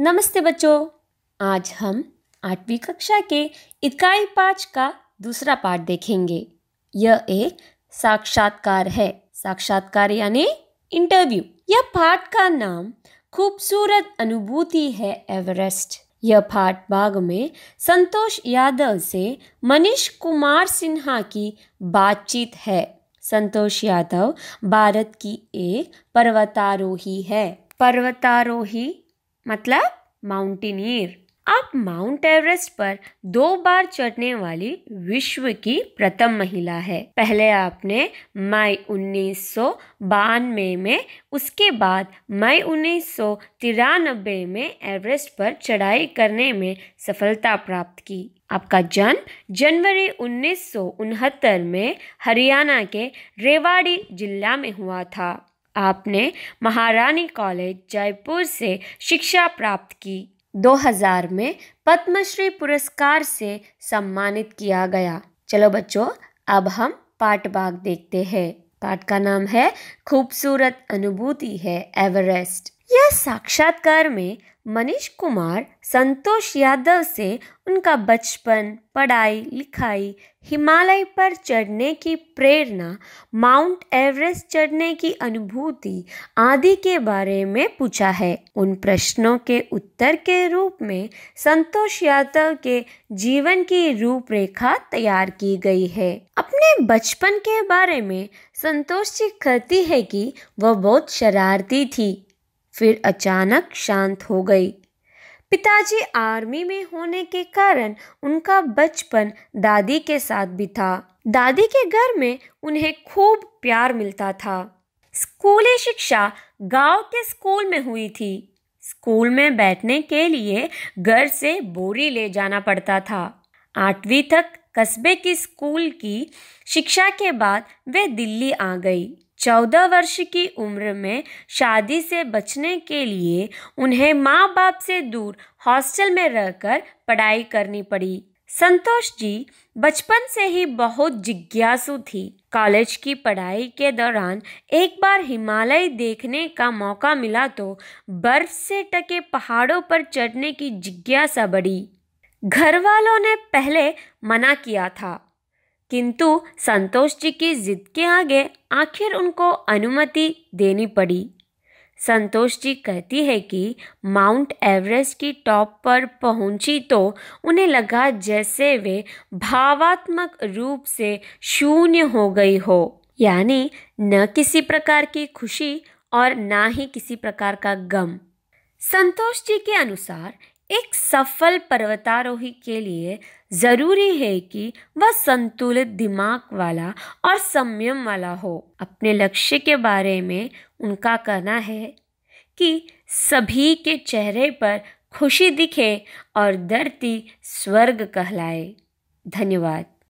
नमस्ते बच्चों आज हम आठवीं कक्षा के इकाई पाँच का दूसरा पाठ देखेंगे यह एक साक्षात्कार है साक्षात्कार यानी इंटरव्यू यह पाठ का नाम खूबसूरत अनुभूति है एवरेस्ट यह पाठ बाग में संतोष यादव से मनीष कुमार सिन्हा की बातचीत है संतोष यादव भारत की एक पर्वतारोही है पर्वतारोही मतलब माउंटेनियर आप माउंट एवरेस्ट पर दो बार चढ़ने वाली विश्व की प्रथम महिला है पहले आपने मई उन्नीस में उसके बाद मई उन्नीस में एवरेस्ट पर चढ़ाई करने में सफलता प्राप्त की आपका जन्म जनवरी उन्नीस में हरियाणा के रेवाड़ी जिला में हुआ था आपने महारानी कॉलेज जयपुर से शिक्षा प्राप्त की 2000 में पद्मश्री पुरस्कार से सम्मानित किया गया चलो बच्चों अब हम पाठ बाग देखते हैं पाठ का नाम है खूबसूरत अनुभूति है एवरेस्ट यह साक्षात्कार में मनीष कुमार संतोष यादव से उनका बचपन पढ़ाई लिखाई हिमालय पर चढ़ने की प्रेरणा माउंट एवरेस्ट चढ़ने की अनुभूति आदि के बारे में पूछा है उन प्रश्नों के उत्तर के रूप में संतोष यादव के जीवन की रूपरेखा तैयार की गई है अपने बचपन के बारे में संतोष जी कहती है कि वह बहुत शरारती थी फिर अचानक शांत हो गई पिताजी आर्मी में होने के कारण उनका बचपन दादी के साथ भी था दादी के घर में उन्हें खूब प्यार मिलता था स्कूली शिक्षा गांव के स्कूल में हुई थी स्कूल में बैठने के लिए घर से बोरी ले जाना पड़ता था आठवीं तक कस्बे की स्कूल की शिक्षा के बाद वे दिल्ली आ गई चौदह वर्ष की उम्र में शादी से बचने के लिए उन्हें माँ बाप से दूर हॉस्टल में रहकर पढ़ाई करनी पड़ी संतोष जी बचपन से ही बहुत जिज्ञासु थी कॉलेज की पढ़ाई के दौरान एक बार हिमालय देखने का मौका मिला तो बर्फ से टके पहाड़ों पर चढ़ने की जिज्ञासा बढ़ी घर वालों ने पहले मना किया था किंतु संतोष जी की जिद के आगे आखिर उनको अनुमति देनी पड़ी संतोष जी कहती है कि माउंट एवरेस्ट की टॉप पर पहुंची तो उन्हें लगा जैसे वे भावात्मक रूप से शून्य हो गई हो यानी न किसी प्रकार की खुशी और ना ही किसी प्रकार का गम संतोष जी के अनुसार एक सफल पर्वतारोही के लिए ज़रूरी है कि वह संतुलित दिमाग वाला और संयम वाला हो अपने लक्ष्य के बारे में उनका कहना है कि सभी के चेहरे पर खुशी दिखे और धरती स्वर्ग कहलाए धन्यवाद